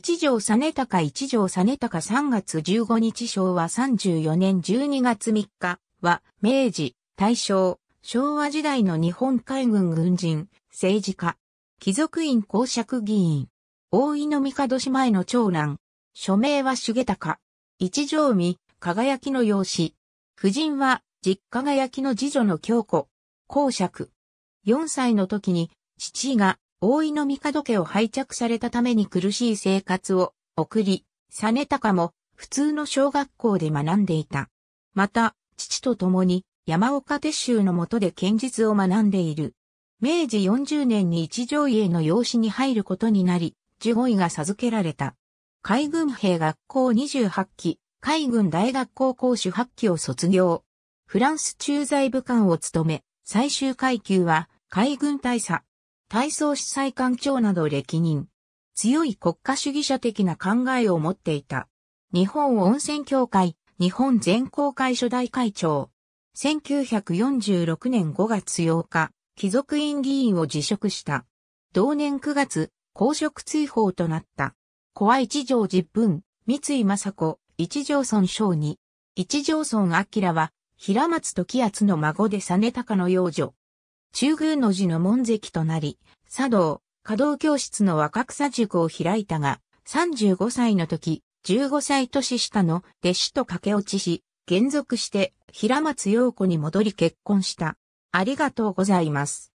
一条実高一条実高3月15日昭和34年12月3日は、明治、大正、昭和時代の日本海軍軍人、政治家、貴族院公爵議員、大井の帝姉妹の長男、署名は重高、一条美、輝きの養子、夫人は、実輝きの次女の京子、公爵。4歳の時に、父が大井の帝家を拝着されたために苦しい生活を送り、実高も普通の小学校で学んでいた。また、父と共に山岡鉄舟の下で剣術を学んでいる。明治40年に一条家の養子に入ることになり、十五位が授けられた。海軍兵学校28期、海軍大学校講師8期を卒業。フランス駐在武官を務め、最終階級は海軍大佐、体操司祭官長など歴任。強い国家主義者的な考えを持っていた。日本温泉協会、日本全公会初代会長。1946年5月8日、貴族院議員を辞職した。同年9月、公職追放となった。小和一条十分、三井正子、一条村小二。一条村明は、平松時厚の孫で実高の養女。中宮の寺の門跡となり、茶道、華道教室の若草塾を開いたが、35歳の時、15歳年下の弟子と駆け落ちし、現属して平松陽子に戻り結婚した。ありがとうございます。